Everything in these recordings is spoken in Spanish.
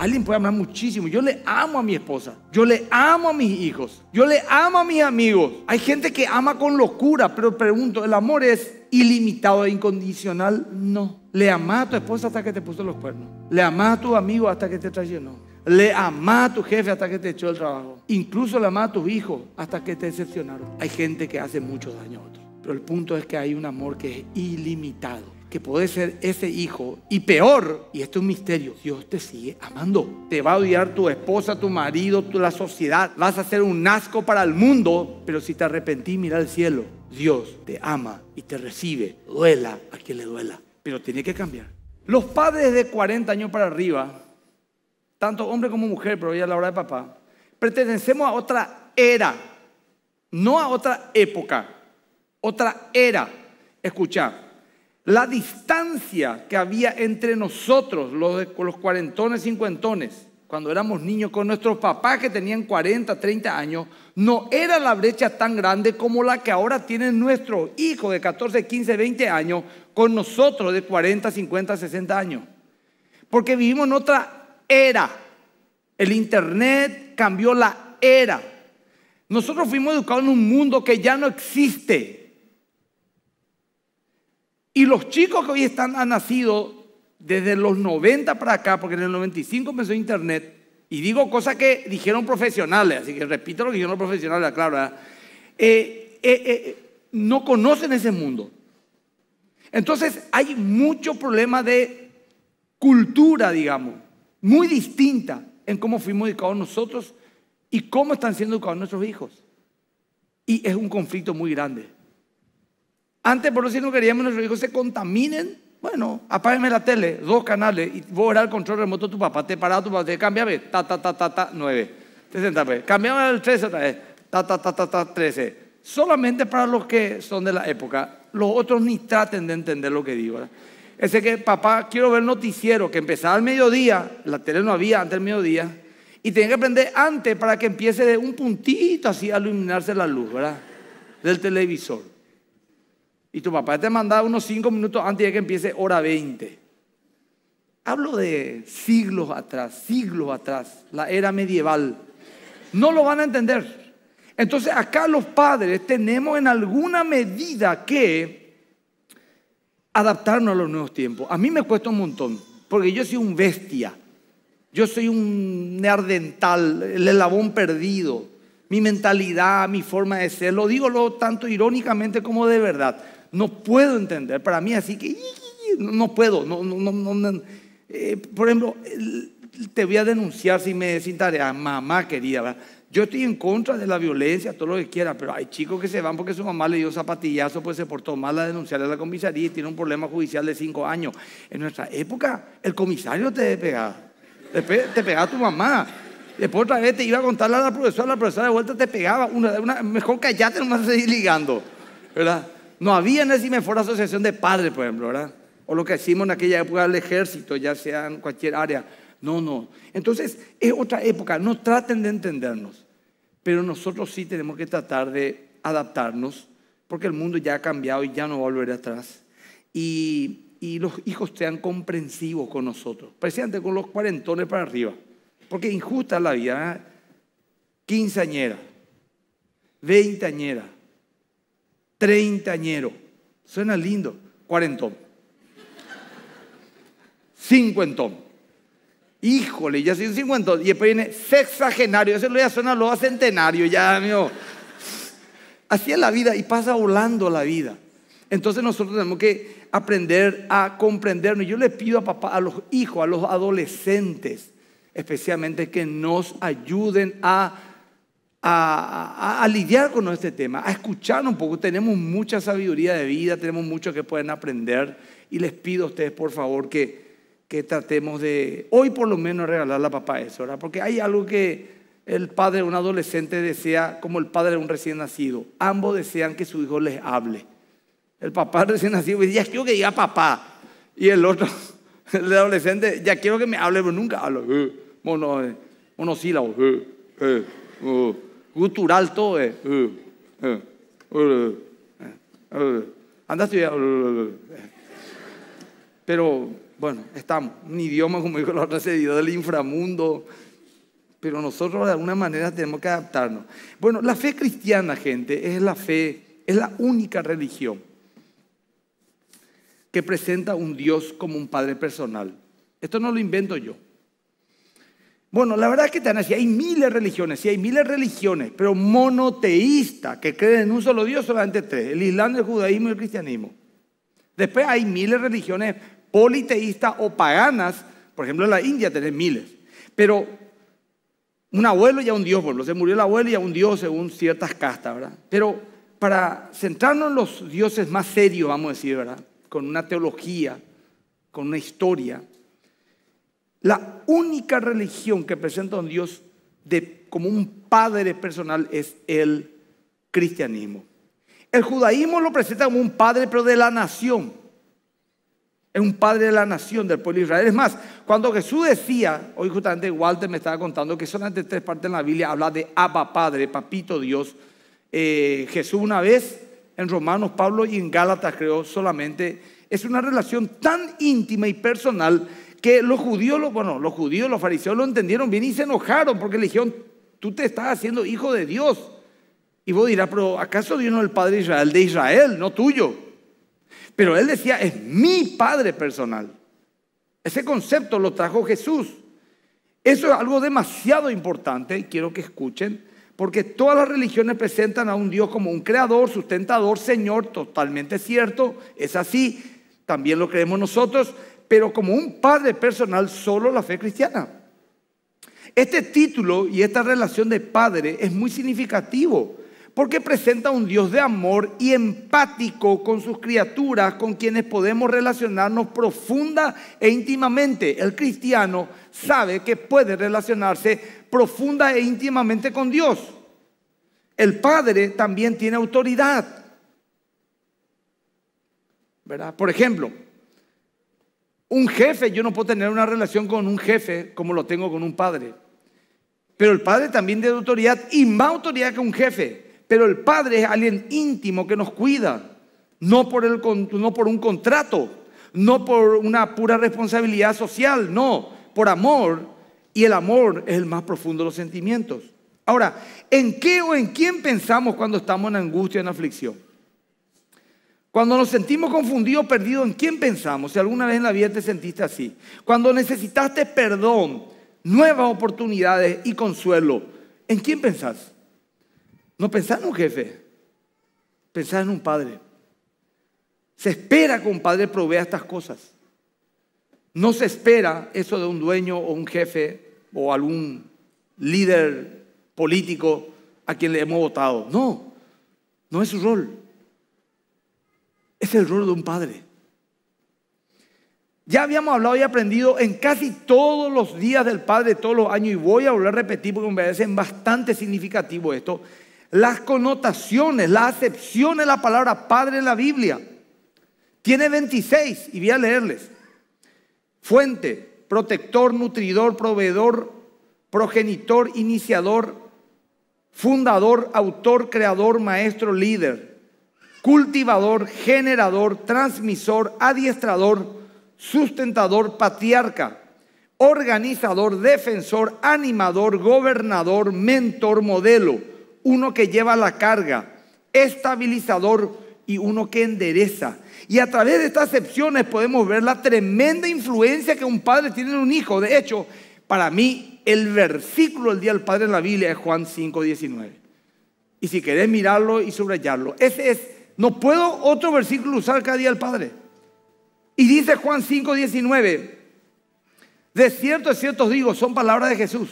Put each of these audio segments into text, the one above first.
Alguien puede amar muchísimo. Yo le amo a mi esposa. Yo le amo a mis hijos. Yo le amo a mis amigos. Hay gente que ama con locura, pero pregunto, ¿el amor es ilimitado e incondicional? No. Le amás a tu esposa hasta que te puso los cuernos. Le amás a tu amigo hasta que te traicionó. Le amás a tu jefe hasta que te echó el trabajo. Incluso le amás a tus hijos hasta que te decepcionaron. Hay gente que hace mucho daño a otros. Pero el punto es que hay un amor que es ilimitado que puede ser ese hijo. Y peor, y este es un misterio, Dios te sigue amando. Te va a odiar tu esposa, tu marido, la sociedad. Vas a ser un asco para el mundo, pero si te arrepentís, mira al cielo. Dios te ama y te recibe. Duela a quien le duela. Pero tiene que cambiar. Los padres de 40 años para arriba, tanto hombre como mujer, pero ya la hora de papá, pertenecemos a otra era, no a otra época, otra era. Escucha, la distancia que había entre nosotros, los, los cuarentones, cincuentones, cuando éramos niños con nuestros papás que tenían 40, 30 años, no era la brecha tan grande como la que ahora tienen nuestro hijo de 14, 15, 20 años con nosotros de 40, 50, 60 años. Porque vivimos en otra era. El Internet cambió la era. Nosotros fuimos educados en un mundo que ya no existe. Y los chicos que hoy están, han nacido desde los 90 para acá, porque en el 95 empezó Internet, y digo cosas que dijeron profesionales, así que repito lo que dijeron los profesionales, claro, ¿eh? Eh, eh, no conocen ese mundo. Entonces hay mucho problema de cultura, digamos, muy distinta en cómo fuimos educados nosotros y cómo están siendo educados nuestros hijos. Y es un conflicto muy grande. Antes, por si no queríamos que nuestros hijos se contaminen. Bueno, apágame la tele, dos canales, y voy a ver el control remoto de tu papá. Te paraba, tu papá, te cambiame, ta, ta, ta, ta, ta, nueve. Te cambiame al 13 otra vez, ta, ta, ta, ta, ta, 13. Solamente para los que son de la época. Los otros ni traten de entender lo que digo. ¿verdad? Ese que, papá, quiero ver noticiero, que empezaba al mediodía, la tele no había antes del mediodía, y tenía que prender antes para que empiece de un puntito así a iluminarse la luz, ¿verdad? Del televisor. Y tu papá te mandaba unos cinco minutos antes de que empiece hora 20. Hablo de siglos atrás, siglos atrás, la era medieval. No lo van a entender. Entonces acá los padres tenemos en alguna medida que adaptarnos a los nuevos tiempos. A mí me cuesta un montón, porque yo soy un bestia. Yo soy un neardental, el eslabón perdido. Mi mentalidad, mi forma de ser, lo digo tanto irónicamente como de verdad no puedo entender. Para mí así que no puedo. No, no, no, eh, por ejemplo, te voy a denunciar si me sin tarea. Mamá querida, yo estoy en contra de la violencia, todo lo que quiera, pero hay chicos que se van porque su mamá le dio zapatillazo, pues se portó mal a denunciarle a la comisaría y tiene un problema judicial de cinco años. En nuestra época, el comisario te pegaba. Te, te pegaba tu mamá. Después otra vez te iba a contarle a la profesora, la profesora de vuelta te pegaba. Una, una mejor vas a seguir ligando. ¿Verdad? No había en me fuera asociación de padres, por ejemplo, ¿verdad? O lo que hicimos en aquella época del ejército, ya sea en cualquier área. No, no. Entonces, es otra época. No traten de entendernos. Pero nosotros sí tenemos que tratar de adaptarnos, porque el mundo ya ha cambiado y ya no va a volver atrás. Y, los hijos sean comprensivos con nosotros, precisamente con los cuarentones para arriba, porque injusta la vida. ¿eh? Quinceañera, veinteañera treintañero. Suena lindo. Cuarentón. Cincuentón. Híjole, ya soy un cincuentón. Y después viene sexagenario. Eso ya suena lo a centenario, ya, amigo. Así es la vida y pasa volando la vida. Entonces nosotros tenemos que aprender a comprendernos. Yo le pido a papá, a los hijos, a los adolescentes, especialmente que nos ayuden a a, lidiar con este tema, a escuchar un poco. Tenemos mucha sabiduría de vida, tenemos mucho que pueden aprender y les pido a ustedes, por favor, que, que tratemos de, hoy por lo menos, regalarle a papá eso, ¿verdad? Porque hay algo que el padre de un adolescente desea, como el padre de un recién nacido. Ambos desean que su hijo les hable. El papá recién nacido dice, ya quiero que diga papá. Y el otro, el adolescente, ya quiero que me hable, pero nunca hablo. Uh, mono, eh, monosílabos. Uh, eh, uh gutural todo es. Eh. Eh, eh, Pero bueno, estamos. Un idioma, como dijo la otra, del inframundo. Pero nosotros de alguna manera tenemos que adaptarnos. Bueno, la fe cristiana, gente, es la fe, es la única religión que presenta un Dios como un Padre personal. Esto no lo invento yo. Bueno, la verdad es que tan así, hay miles de religiones, sí hay miles de religiones, pero monoteístas que creen en un solo Dios, solamente tres, el Islam, el judaísmo y el cristianismo. Después hay miles de religiones politeístas o paganas, por ejemplo en la India tenés miles, pero un abuelo y a un Dios, por se murió el abuelo y a un Dios según ciertas castas, ¿verdad? Pero para centrarnos en los dioses más serios, vamos a decir, ¿verdad? Con una teología, con una historia, la única religión que presenta a un Dios de, como un padre personal es el cristianismo. El judaísmo lo presenta como un padre, pero de la nación. Es un padre de la nación, del pueblo de Israel. Es más, cuando Jesús decía, hoy justamente Walter me estaba contando que solamente tres partes en la Biblia habla de Abba Padre, Papito Dios. Eh, Jesús una vez, en Romanos, Pablo y en Gálatas creó solamente. Es una relación tan íntima y personal que los judíos, bueno, los judíos, los fariseos lo entendieron bien y se enojaron porque le dijeron, tú te estás haciendo hijo de Dios. Y vos dirás, pero ¿acaso Dios no es el Padre de Israel? De Israel, no tuyo. Pero él decía, es mi Padre personal. Ese concepto lo trajo Jesús. Eso es algo demasiado importante y quiero que escuchen, porque todas las religiones presentan a un Dios como un creador, sustentador, Señor, totalmente cierto, es así, también lo creemos nosotros, pero como un padre personal solo la fe cristiana. Este título y esta relación de padre es muy significativo porque presenta un Dios de amor y empático con sus criaturas, con quienes podemos relacionarnos profunda e íntimamente. El cristiano sabe que puede relacionarse profunda e íntimamente con Dios. El Padre también tiene autoridad. ¿Verdad? Por ejemplo, un jefe, yo no puedo tener una relación con un jefe como lo tengo con un padre. Pero el padre también tiene autoridad y más autoridad que un jefe. Pero el padre es alguien íntimo que nos cuida, no por, no por un contrato, no por una pura responsabilidad social, no, por amor. Y el amor es el más profundo de los sentimientos. Ahora, ¿en qué o en quién pensamos cuando estamos en angustia, en aflicción? Cuando nos sentimos confundidos, perdidos, ¿en quién pensamos? Si alguna vez en la vida te sentiste así. Cuando necesitaste perdón, nuevas oportunidades y consuelo, ¿en quién pensás? No pensás en un jefe, pensás en un padre. Se espera que un padre provea estas cosas. No se espera eso de un dueño o un jefe o algún líder político a quien le hemos votado. No, no es su rol. Es el rol de un padre. Ya habíamos hablado y aprendido en casi todos los días del Padre, todos los años, y voy a volver a repetir porque me parece bastante significativo esto, las connotaciones, la acepción de la palabra Padre en la Biblia. Tiene 26 y voy a leerles. Fuente, protector, nutridor, proveedor, progenitor, iniciador, fundador, autor, creador, maestro, líder cultivador, generador, transmisor, adiestrador, sustentador, patriarca, organizador, defensor, animador, gobernador, mentor, modelo, uno que lleva la carga, estabilizador y uno que endereza. Y a través de estas excepciones podemos ver la tremenda influencia que un padre tiene en un hijo. De hecho, para mí el versículo del Día del Padre en la Biblia es Juan 5:19. Y si querés mirarlo y subrayarlo, ese es no puedo otro versículo usar cada día el Padre. Y dice Juan 5, 19, de cierto, es cierto digo, son palabras de Jesús.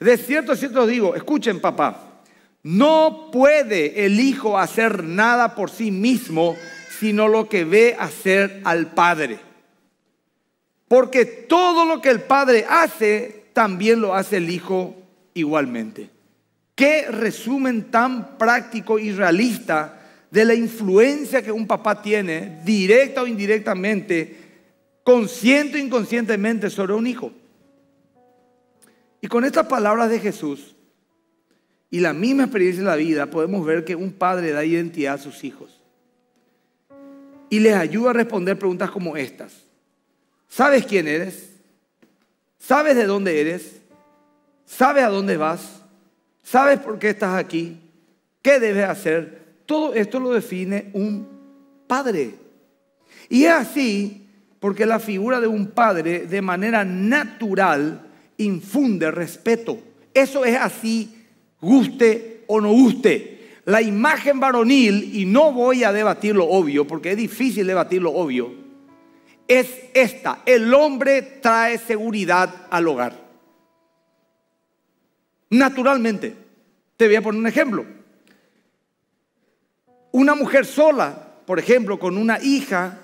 De cierto, de cierto digo, escuchen papá, no puede el Hijo hacer nada por sí mismo, sino lo que ve hacer al Padre. Porque todo lo que el Padre hace, también lo hace el Hijo igualmente. Qué resumen tan práctico y realista de la influencia que un papá tiene, directa o indirectamente, consciente o inconscientemente, sobre un hijo. Y con estas palabras de Jesús y la misma experiencia en la vida, podemos ver que un padre da identidad a sus hijos y les ayuda a responder preguntas como estas. ¿Sabes quién eres? ¿Sabes de dónde eres? ¿Sabes a dónde vas? ¿Sabes por qué estás aquí? ¿Qué debes hacer? Todo esto lo define un padre. Y es así porque la figura de un padre de manera natural infunde respeto. Eso es así, guste o no guste. La imagen varonil, y no voy a debatir lo obvio, porque es difícil debatir lo obvio, es esta. El hombre trae seguridad al hogar. Naturalmente. Te voy a poner un ejemplo. Una mujer sola, por ejemplo, con una hija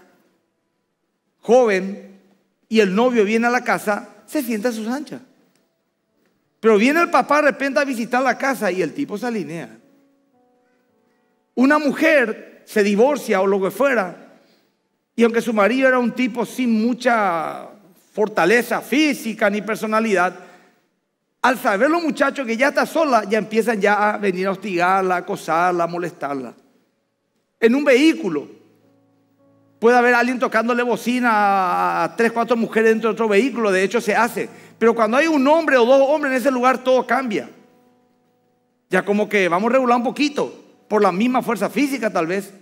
joven y el novio viene a la casa, se sienta a sus anchas. Pero viene el papá de repente a visitar la casa y el tipo se alinea. Una mujer se divorcia o lo que fuera, y aunque su marido era un tipo sin mucha fortaleza física ni personalidad, al saber los muchachos que ya está sola, ya empiezan ya a venir a hostigarla, acosarla, a molestarla en un vehículo. Puede haber alguien tocándole bocina a tres, cuatro mujeres dentro de otro vehículo, de hecho se hace. Pero cuando hay un hombre o dos hombres en ese lugar, todo cambia. Ya como que vamos a regular un poquito, por la misma fuerza física tal vez.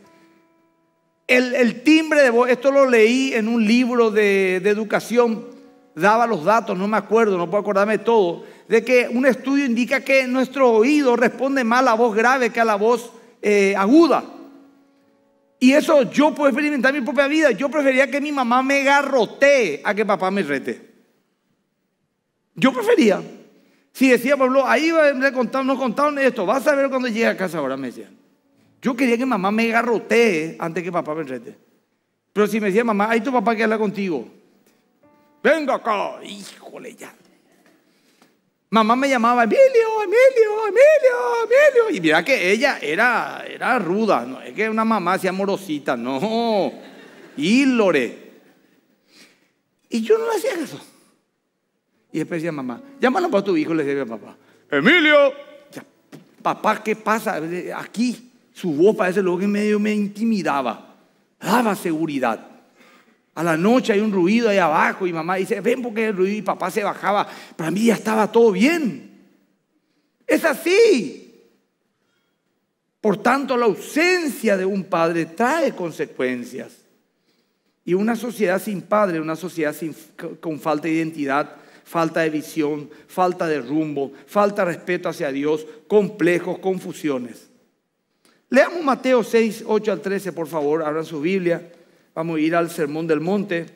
El, timbre de voz, esto lo leí en un libro de, educación, daba los datos, no me acuerdo, no puedo acordarme de todo, de que un estudio indica que nuestro oído responde más a la voz grave que a la voz eh, aguda. Y eso yo puedo experimentar en mi propia vida. Yo prefería que mi mamá me garrotee a que papá me rete. Yo prefería. Si decía Pablo, ahí a contar, no contaron esto, vas a ver cuando llegue a casa ahora, me decían. Yo quería que mamá me garrotee antes que papá me rete. Pero si me decía mamá, ahí tu papá que habla contigo. Venga acá, híjole ya. Mamá me llamaba Emilio, Emilio, Emilio, Emilio. Y mira que ella era, era ruda, no es que una mamá así amorosita, no. y Lore. Y yo no hacía caso. Y después decía mamá, llámalo para tu hijo, le decía a papá, Emilio. papá, ¿qué pasa? Aquí, su voz parece luego que medio me intimidaba. Daba seguridad. A la noche hay un ruido ahí abajo y mamá dice, ven porque el ruido y papá se bajaba. Para mí ya estaba todo bien. Es así. Por tanto, la ausencia de un padre trae consecuencias. Y una sociedad sin padre, una sociedad sin, con falta de identidad, falta de visión, falta de rumbo, falta de respeto hacia Dios, complejos, confusiones. Leamos Mateo 6, 8 al 13, por favor, abran su Biblia. Vamos a ir al Sermón del Monte.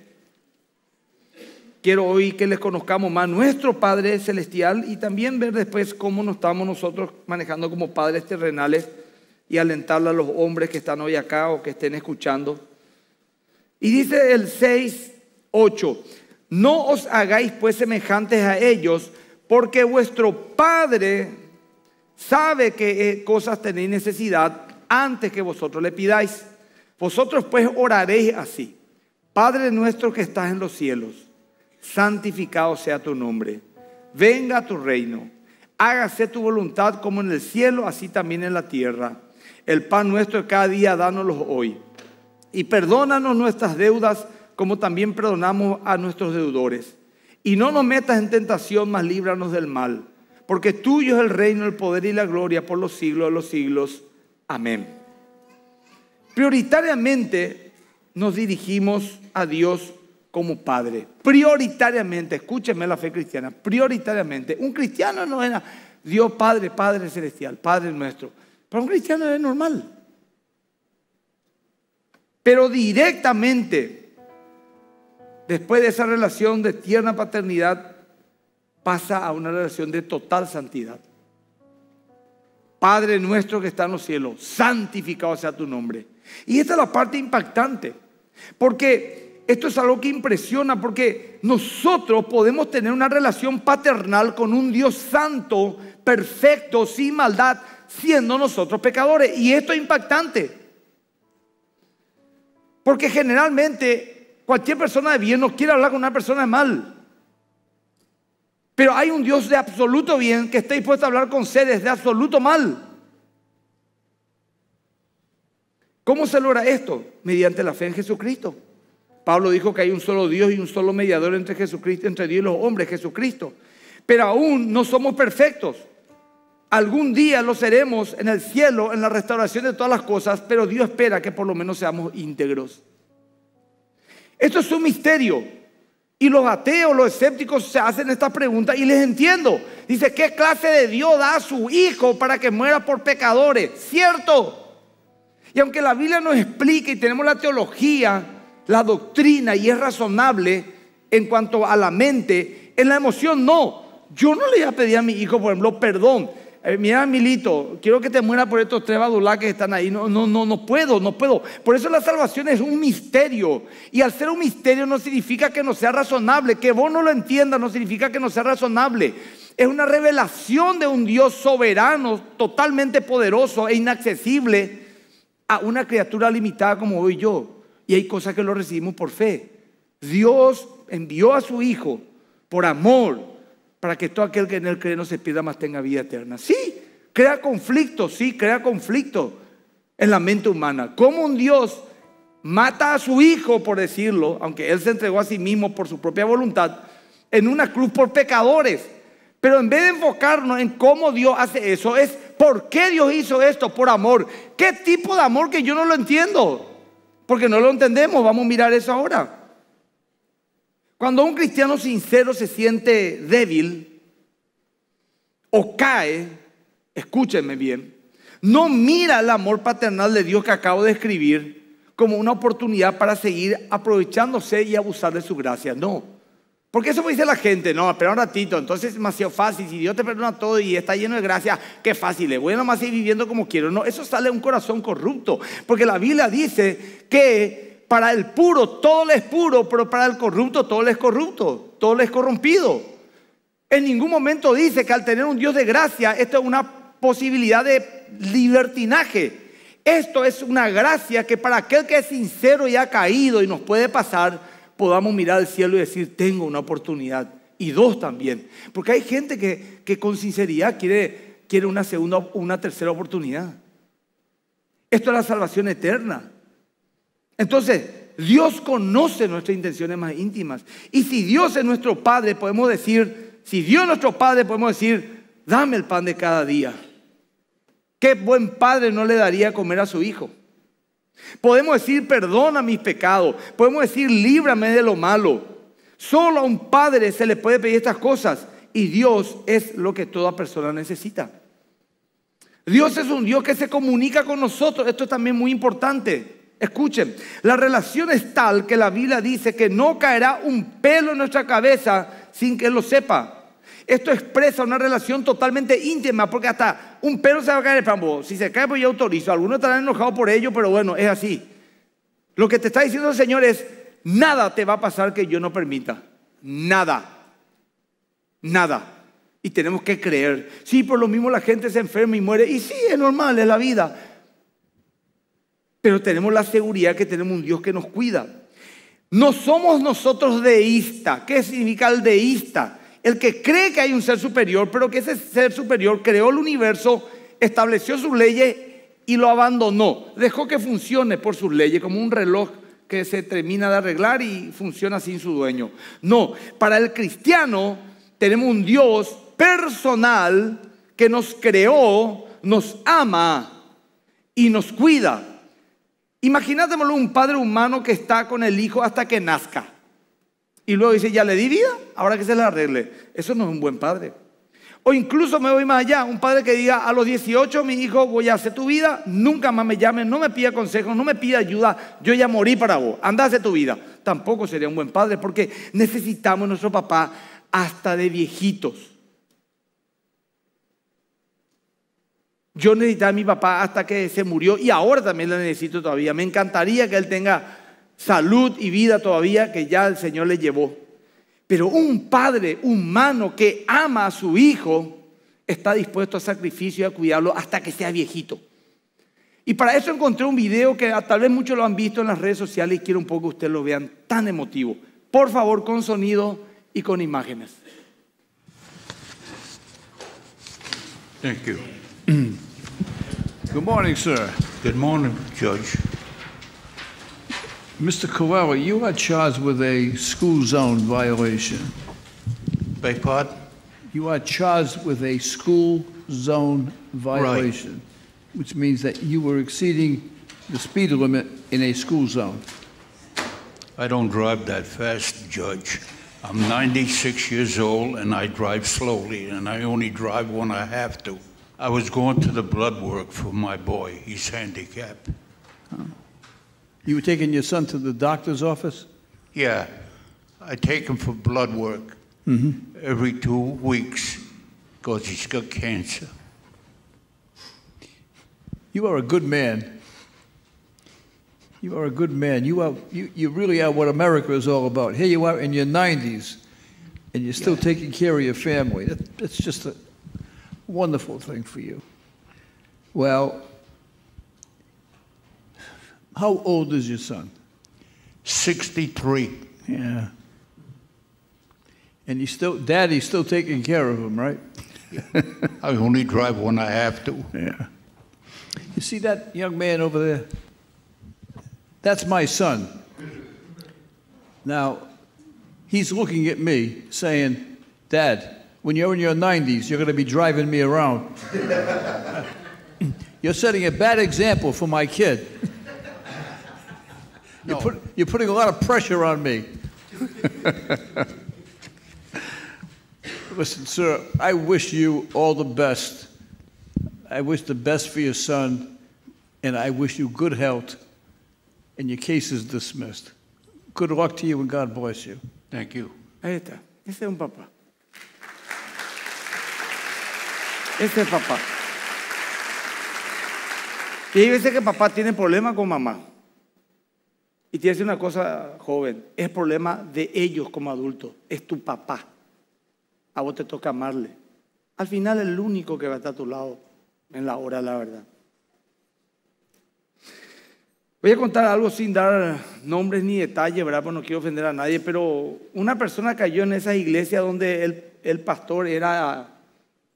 Quiero hoy que les conozcamos más nuestro Padre Celestial y también ver después cómo nos estamos nosotros manejando como padres terrenales y alentarle a los hombres que están hoy acá o que estén escuchando. Y dice el 6, 8, no os hagáis pues semejantes a ellos, porque vuestro Padre sabe que cosas tenéis necesidad antes que vosotros le pidáis. Vosotros pues oraréis así. Padre nuestro que estás en los cielos, santificado sea tu nombre. Venga a tu reino. Hágase tu voluntad como en el cielo, así también en la tierra. El pan nuestro de cada día, dánoslo hoy. Y perdónanos nuestras deudas, como también perdonamos a nuestros deudores. Y no nos metas en tentación, mas líbranos del mal. Porque tuyo es el reino, el poder y la gloria por los siglos de los siglos. Amén prioritariamente nos dirigimos a Dios como Padre. Prioritariamente, escúcheme la fe cristiana, prioritariamente. Un cristiano no era Dios Padre, Padre Celestial, Padre nuestro. Para un cristiano es normal. Pero directamente, después de esa relación de tierna paternidad, pasa a una relación de total santidad. Padre nuestro que está en los cielos, santificado sea tu nombre. Y esta es la parte impactante, porque esto es algo que impresiona, porque nosotros podemos tener una relación paternal con un Dios santo, perfecto, sin maldad, siendo nosotros pecadores. Y esto es impactante, porque generalmente cualquier persona de bien no quiere hablar con una persona de mal. Pero hay un Dios de absoluto bien que está dispuesto a hablar con seres de absoluto mal. ¿Cómo se logra esto? Mediante la fe en Jesucristo. Pablo dijo que hay un solo Dios y un solo mediador entre Jesucristo, entre Dios y los hombres, Jesucristo. Pero aún no somos perfectos. Algún día lo seremos en el cielo, en la restauración de todas las cosas, pero Dios espera que por lo menos seamos íntegros. Esto es un misterio. Y los ateos, los escépticos se hacen esta pregunta y les entiendo. Dice, ¿qué clase de Dios da a su hijo para que muera por pecadores? Cierto. Y aunque la Biblia nos explica y tenemos la teología, la doctrina y es razonable en cuanto a la mente, en la emoción no. Yo no le voy a pedir a mi hijo, por ejemplo, perdón. Eh, mira, Milito, quiero que te muera por estos tres badulaques que están ahí. No, no, no, no puedo, no puedo. Por eso la salvación es un misterio. Y al ser un misterio no significa que no sea razonable. Que vos no lo entiendas no significa que no sea razonable. Es una revelación de un Dios soberano, totalmente poderoso e inaccesible una criatura limitada como hoy yo. Y hay cosas que lo recibimos por fe. Dios envió a su Hijo por amor, para que todo aquel que en él cree no se pierda, más tenga vida eterna. Sí, crea conflicto, sí, crea conflicto en la mente humana. ¿Cómo un Dios mata a su hijo, por decirlo, aunque él se entregó a sí mismo por su propia voluntad, en una cruz por pecadores? Pero en vez de enfocarnos en cómo Dios hace eso, es ¿Por qué Dios hizo esto? Por amor. ¿Qué tipo de amor que yo no lo entiendo? Porque no lo entendemos. Vamos a mirar eso ahora. Cuando un cristiano sincero se siente débil o cae, escúchenme bien, no mira el amor paternal de Dios que acabo de escribir como una oportunidad para seguir aprovechándose y abusar de su gracia. No. Porque eso me dice la gente, no, espera un ratito, entonces es demasiado fácil, si Dios te perdona todo y está lleno de gracia, qué fácil, le voy a nomás ir viviendo como quiero. No, eso sale de un corazón corrupto, porque la Biblia dice que para el puro todo le es puro, pero para el corrupto todo le es corrupto, todo le es corrompido. En ningún momento dice que al tener un Dios de gracia, esto es una posibilidad de libertinaje. Esto es una gracia que para aquel que es sincero y ha caído y nos puede pasar, podamos mirar al cielo y decir, tengo una oportunidad. Y dos también. Porque hay gente que, con sinceridad quiere, quiere una segunda, una tercera oportunidad. Esto es la salvación eterna. Entonces, Dios conoce nuestras intenciones más íntimas. Y si Dios es nuestro Padre, podemos decir, si Dios es nuestro Padre, podemos decir, dame el pan de cada día. ¿Qué buen padre no le daría a comer a su hijo? Podemos decir, perdona mis pecados. Podemos decir, líbrame de lo malo. Solo a un padre se le puede pedir estas cosas y Dios es lo que toda persona necesita. Dios es un Dios que se comunica con nosotros. Esto es también muy importante. Escuchen, la relación es tal que la Biblia dice que no caerá un pelo en nuestra cabeza sin que Él lo sepa. Esto expresa una relación totalmente íntima, porque hasta un perro se va a caer el Si se cae, pues yo autorizo. Algunos estarán enojados por ello, pero bueno, es así. Lo que te está diciendo el Señor es, nada te va a pasar que yo no permita. Nada. Nada. Y tenemos que creer. Sí, por lo mismo la gente se enferma y muere. Y sí, es normal, es la vida. Pero tenemos la seguridad que tenemos un Dios que nos cuida. No somos nosotros deísta. ¿Qué significa el deísta? el que cree que hay un ser superior, pero que ese ser superior creó el universo, estableció sus leyes y lo abandonó. Dejó que funcione por sus leyes como un reloj que se termina de arreglar y funciona sin su dueño. No, para el cristiano tenemos un Dios personal que nos creó, nos ama y nos cuida. Imaginémoslo un padre humano que está con el hijo hasta que nazca. Y luego dice, ya le di vida, ahora que se le arregle. Eso no es un buen padre. O incluso me voy más allá, un padre que diga, a los 18, mi hijo, voy a hacer tu vida, nunca más me llame, no me pida consejos, no me pida ayuda, yo ya morí para vos, anda hacer tu vida. Tampoco sería un buen padre porque necesitamos a nuestro papá hasta de viejitos. Yo necesitaba a mi papá hasta que se murió y ahora también lo necesito todavía. Me encantaría que él tenga salud y vida todavía que ya el Señor le llevó. Pero un padre humano que ama a su hijo está dispuesto a sacrificio y a cuidarlo hasta que sea viejito. Y para eso encontré un video que tal vez muchos lo han visto en las redes sociales y quiero un poco que ustedes lo vean tan emotivo. Por favor, con sonido y con imágenes. Thank you. Good morning, sir. Good morning, Judge. Mr. Carrera, you are charged with a school zone violation. Beg pardon? You are charged with a school zone violation, right. which means that you were exceeding the speed limit in a school zone. I don't drive that fast, Judge. I'm 96 years old and I drive slowly, and I only drive when I have to. I was going to the blood work for my boy. He's handicapped. Oh. You were taking your son to the doctor's office? Yeah. I take him for blood work mm-hmm. every two weeks because he's got cancer. You are a good man. You are a good man. You, are, you, you really are what America is all about. Here you are in your 90s, and you're still yeah. taking care of your family. That, that's just a wonderful thing for you. Well, how old is your son? 63. Yeah. And you still, Daddy's still taking care of him, right? I only drive when I have to. Yeah. You see that young man over there? That's my son. Now, he's looking at me saying, Dad, when you're in your 90s, you're going to be driving me around. you're setting a bad example for my kid. You're, no. put, you're putting a lot of pressure on me. Listen, sir, I wish you all the best. I wish the best for your son, and I wish you good health, and your case is dismissed. Good luck to you, and God bless you. Thank you. Ahí está. Ese es un papá. Ese es papá. Y hay veces que papá tiene problemas con mamá. Y te voy decir una cosa, joven, es problema de ellos como adultos, es tu papá. A vos te toca amarle. Al final el único que va a estar a tu lado en la hora, la verdad. Voy a contar algo sin dar nombres ni detalles, ¿verdad? Porque no quiero ofender a nadie, pero una persona cayó en esa iglesia donde el, pastor era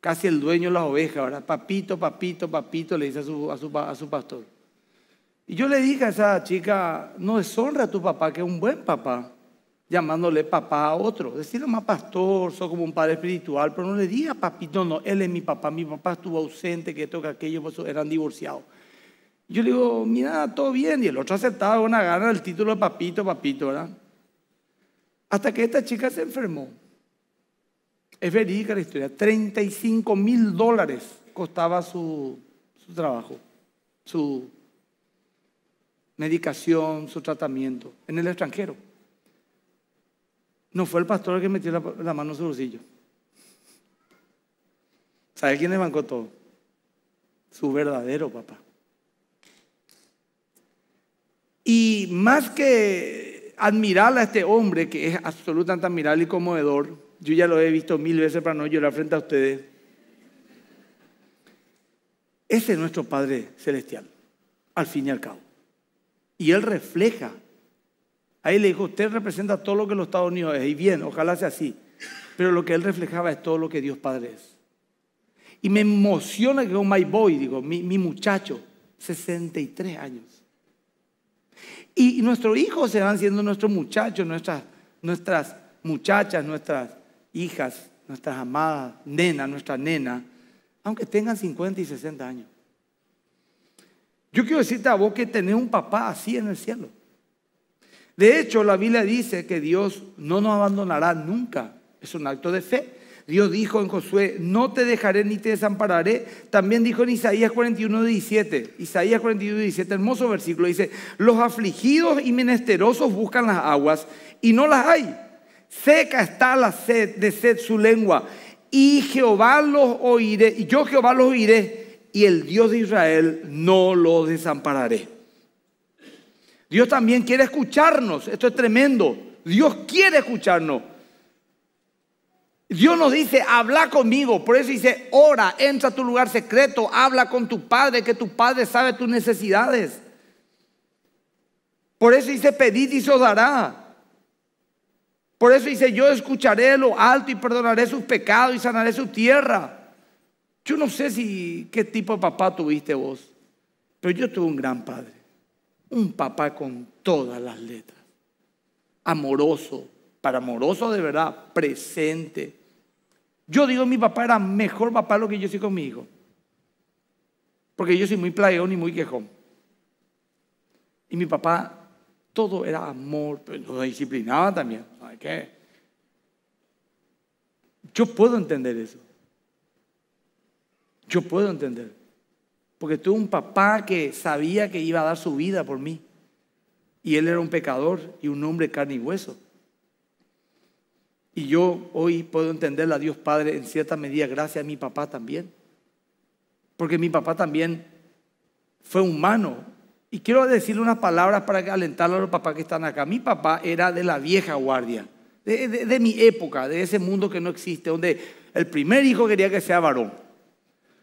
casi el dueño de las ovejas, ¿verdad? Papito, papito, papito, le dice a su pastor. Y yo le dije a esa chica, no deshonra a tu papá, que es un buen papá, llamándole papá a otro. Decirle más pastor, soy como un padre espiritual, pero no le diga papito, no, él es mi papá, mi papá estuvo ausente, que toca aquello, eran divorciados. Yo le digo, mira, todo bien, y el otro aceptaba una gana el título de papito, papito, ¿verdad? Hasta que esta chica se enfermó. Es verídica la historia, 35 mil dólares costaba su, su trabajo, su medicación, su tratamiento en el extranjero. No fue el pastor el que metió la, mano en su bolsillo. ¿Sabe quién le bancó todo? Su verdadero papá. Y más que admirar a este hombre, que es absolutamente admirable y conmovedor, yo ya lo he visto mil veces para no llorar frente a ustedes, ese es nuestro Padre Celestial, al fin y al cabo. Y él refleja. Ahí le dijo, usted representa todo lo que los Estados Unidos es. Y bien, ojalá sea así. Pero lo que él reflejaba es todo lo que Dios Padre es. Y me emociona que con My Boy, digo, mi, muchacho, 63 años. Y nuestros hijos van siendo nuestros muchachos, nuestras, nuestras muchachas, nuestras hijas, nuestras amadas, nenas, nuestra nena, aunque tengan 50 y 60 años. Yo quiero decirte a vos que tenés un papá así en el cielo. De hecho, la Biblia dice que Dios no nos abandonará nunca. Es un acto de fe. Dios dijo en Josué, no te dejaré ni te desampararé. También dijo en Isaías 41, 17. Isaías 41, 17, hermoso versículo. Dice, los afligidos y menesterosos buscan las aguas y no las hay. Seca está la sed, de sed su lengua. Y Jehová los oiré, y yo Jehová los oiré y el Dios de Israel no lo desampararé. Dios también quiere escucharnos, esto es tremendo. Dios quiere escucharnos. Dios nos dice, habla conmigo. Por eso dice, ora, entra a tu lugar secreto, habla con tu Padre, que tu Padre sabe tus necesidades. Por eso dice, pedid y se dará. Por eso dice, yo escucharé lo alto y perdonaré sus pecados y sanaré su tierra. Yo no sé si qué tipo de papá tuviste vos, pero yo tuve un gran padre. Un papá con todas las letras. Amoroso, para amoroso de verdad, presente. Yo digo, mi papá era mejor papá lo que yo soy conmigo, Porque yo soy muy playón y muy quejón. Y mi papá, todo era amor, pero lo disciplinaba también. qué? Yo puedo entender eso. Yo puedo entender. Porque tuve un papá que sabía que iba a dar su vida por mí. Y él era un pecador y un hombre carne y hueso. Y yo hoy puedo entender a Dios Padre en cierta medida gracias a mi papá también. Porque mi papá también fue humano. Y quiero decirle unas palabras para alentar a los papás que están acá. Mi papá era de la vieja guardia, de mi época, de ese mundo que no existe, donde el primer hijo quería que sea varón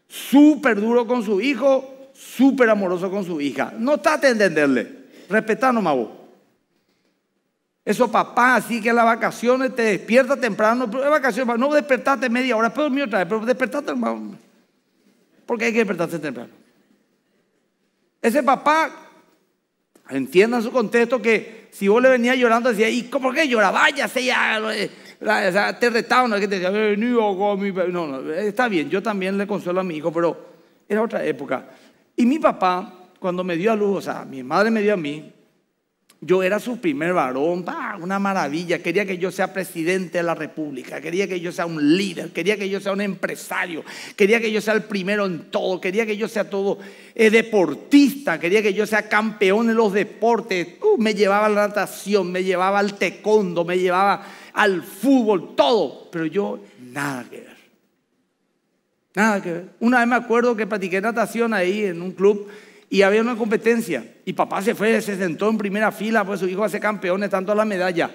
súper duro con su hijo, súper amoroso con su hija. No trate de entenderle. Respetá nomás vos. Eso papá, así que en las vacaciones te despierta temprano, pero en vacaciones, no despertaste media hora, después dormir otra vez, pero despertaste Porque hay que despertarse temprano. Ese papá, entienda su contexto que si vos le venías llorando, decía, ¿y cómo que llora? Váyase ya te retaban, que te decía, eh, oh, no, no, está bien, yo también le consuelo a mi hijo, pero era otra época. Y mi papá, cuando me dio a luz, o sea, mi madre me dio a mí, yo era su primer varón, una maravilla, quería que yo sea presidente de la República, quería que yo sea un líder, quería que yo sea un empresario, quería que yo sea el primero en todo, quería que yo sea todo eh, deportista, quería que yo sea campeón en los deportes, uh, me llevaba a la natación, me llevaba al tecondo, me llevaba al fútbol, todo, pero yo nada que ver. Nada que ver. Una vez me acuerdo que practiqué natación ahí en un club y había una competencia y papá se fue, se sentó en primera fila, pues su hijo hace campeón tanto a la medalla.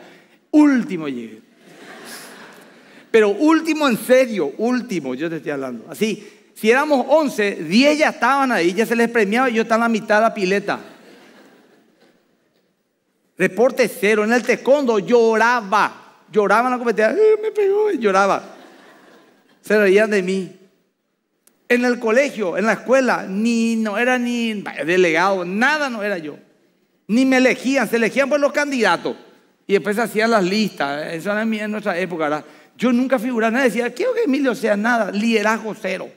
Último llegué. Pero último en serio, último, yo te estoy hablando. Así, si éramos 11, 10 ya estaban ahí, ya se les premiaba y yo estaba en la mitad de la pileta. Reporte cero. En el tecondo lloraba. Lloraba en la competencia, me pegó, y lloraba. Se reían de mí. En el colegio, en la escuela, ni no era ni delegado, nada no era yo. Ni me elegían, se elegían por los candidatos. Y después hacían las listas. Eso era en nuestra época, ¿verdad? Yo nunca figuraba, nada decía, quiero que Emilio sea nada, liderazgo cero.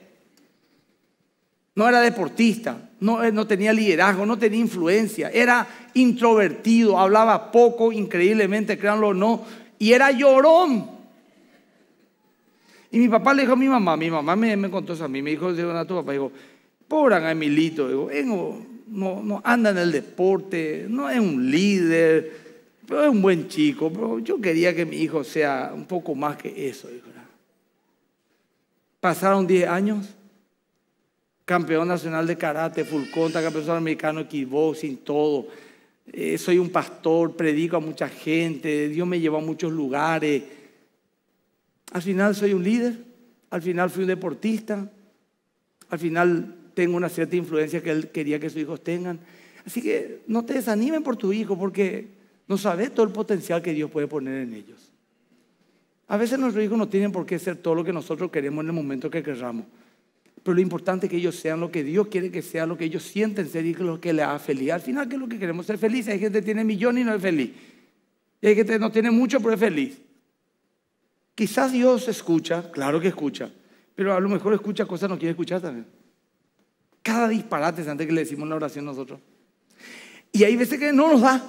No era deportista, no, eh, no, tenía liderazgo, no tenía influencia, era introvertido, hablaba poco, increíblemente, créanlo o no, y era llorón. Y mi papá le dijo a mi mamá, mi mamá me, contó eso a mí, me dijo, a tu papá, dijo pobre Emilito, digo, no, no anda en el deporte, no es un líder, pero es un buen chico, pero yo quería que mi hijo sea un poco más que eso. Pasaron 10 años, campeón nacional de karate, full contact, campeón americano, kickboxing, todo eh, soy un pastor, predico a mucha gente, Dios me llevó a muchos lugares. Al final soy un líder, al final fui un deportista, al final tengo una cierta influencia que él quería que sus hijos tengan. Así que no te desanimen por tu hijo porque no sabes todo el potencial que Dios puede poner en ellos. A veces nuestros hijos no tienen por qué ser todo lo que nosotros queremos en el momento que querramos. Pero lo importante es que ellos sean lo que Dios quiere que sea lo que ellos sienten ser y lo que les haga feliz. Al final, ¿qué es lo que queremos? Ser feliz. Hay gente que tiene millones y no es feliz. Y hay gente que no tiene mucho, pero es feliz. Quizás Dios escucha, claro que escucha, pero a lo mejor escucha cosas que no quiere escuchar también. Cada disparate es antes que le decimos la oración nosotros. Y hay veces que no nos da.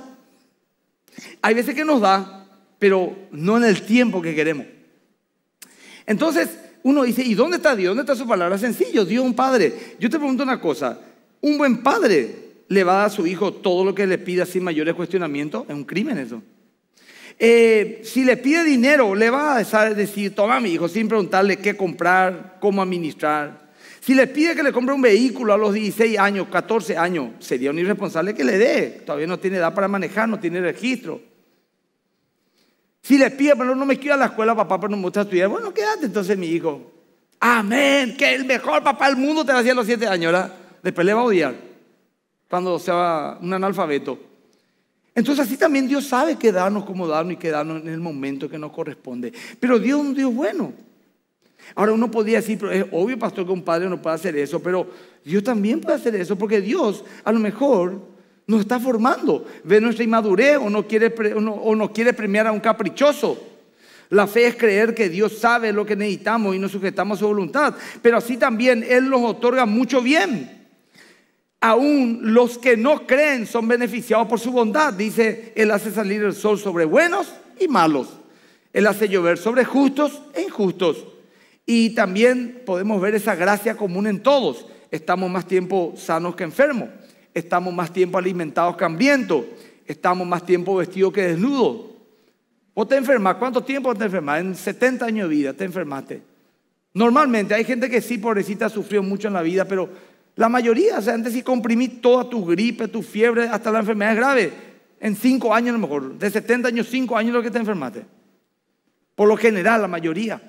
Hay veces que nos da, pero no en el tiempo que queremos. Entonces, uno dice, ¿y dónde está Dios? ¿Dónde está su palabra? Sencillo, Dios es un padre. Yo te pregunto una cosa, ¿un buen padre le va a dar a su hijo todo lo que le pida sin mayores cuestionamientos? Es un crimen eso. Eh, si le pide dinero, le va a decir, toma mi hijo, sin preguntarle qué comprar, cómo administrar. Si le pide que le compre un vehículo a los 16 años, 14 años, sería un irresponsable que le dé. Todavía no tiene edad para manejar, no tiene registro. Si le pide, pero no me quiero a la escuela, papá, pero no me gusta estudiar, bueno, quédate entonces, mi hijo. Amén, que el mejor papá del mundo te lo hacía a los siete años, ¿verdad? Después le va a odiar cuando sea un analfabeto. Entonces así también Dios sabe quedarnos darnos, darnos y quedarnos en el momento que nos corresponde. Pero Dios es un Dios bueno. Ahora uno podría decir, pero es obvio, pastor, que un padre no puede hacer eso, pero Dios también puede hacer eso, porque Dios a lo mejor nos está formando. Ve nuestra inmadurez o no quiere, o no, quiere premiar a un caprichoso. La fe es creer que Dios sabe lo que necesitamos y nos sujetamos a su voluntad. Pero así también Él nos otorga mucho bien. Aún los que no creen son beneficiados por su bondad. Dice, Él hace salir el sol sobre buenos y malos. Él hace llover sobre justos e injustos. Y también podemos ver esa gracia común en todos. Estamos más tiempo sanos que enfermos estamos más tiempo alimentados que estamos más tiempo vestidos que desnudos. O te enfermas, ¿cuánto tiempo te enfermas? En 70 años de vida te enfermaste. Normalmente hay gente que sí, pobrecita, sufrió mucho en la vida, pero la mayoría, o sea, antes sí comprimí toda tu gripe, tu fiebre, hasta la enfermedad grave. En 5 años a lo mejor, de 70 años, 5 años lo que te enfermaste. Por lo general, la mayoría.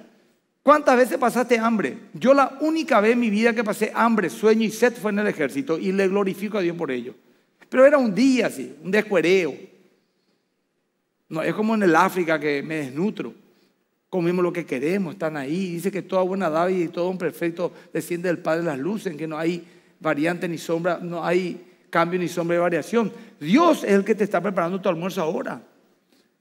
¿Cuántas veces pasaste hambre? Yo la única vez en mi vida que pasé hambre, sueño y sed fue en el ejército y le glorifico a Dios por ello. Pero era un día así, un descuereo. No, es como en el África que me desnutro. comemos lo que queremos, están ahí. Dice que toda buena David y todo un perfecto desciende del Padre de las luces, en que no hay variante ni sombra, no hay cambio ni sombra de variación. Dios es el que te está preparando tu almuerzo ahora.